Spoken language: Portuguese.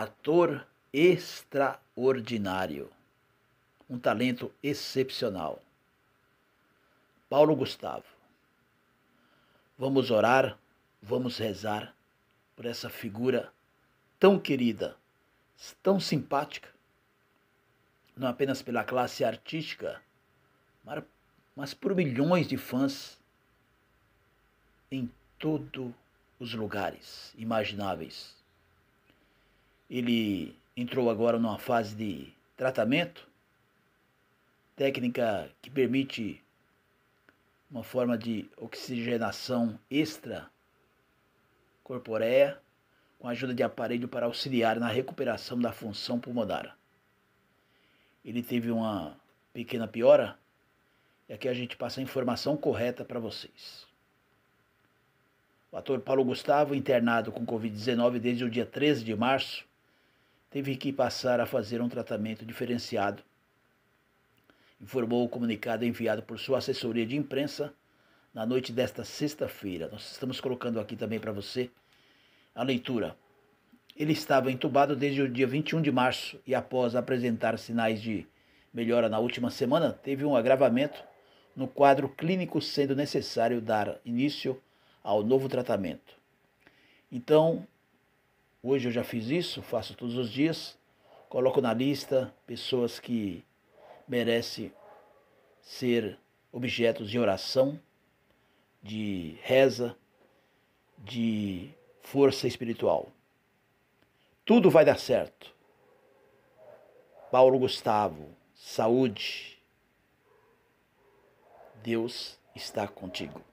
ator extraordinário, um talento excepcional. Paulo Gustavo. Vamos orar, vamos rezar por essa figura tão querida, tão simpática, não apenas pela classe artística, mas por milhões de fãs em todos os lugares imagináveis. Ele entrou agora numa fase de tratamento, técnica que permite uma forma de oxigenação extra corporea com a ajuda de aparelho para auxiliar na recuperação da função pulmonar. Ele teve uma pequena piora e aqui a gente passa a informação correta para vocês. O ator Paulo Gustavo, internado com Covid-19 desde o dia 13 de março, teve que passar a fazer um tratamento diferenciado, informou o comunicado enviado por sua assessoria de imprensa na noite desta sexta-feira. Nós estamos colocando aqui também para você a leitura. Ele estava entubado desde o dia 21 de março e, após apresentar sinais de melhora na última semana, teve um agravamento no quadro clínico, sendo necessário dar início ao novo tratamento. Então, Hoje eu já fiz isso, faço todos os dias. Coloco na lista pessoas que merecem ser objetos de oração, de reza, de força espiritual. Tudo vai dar certo. Paulo Gustavo, saúde. Deus está contigo.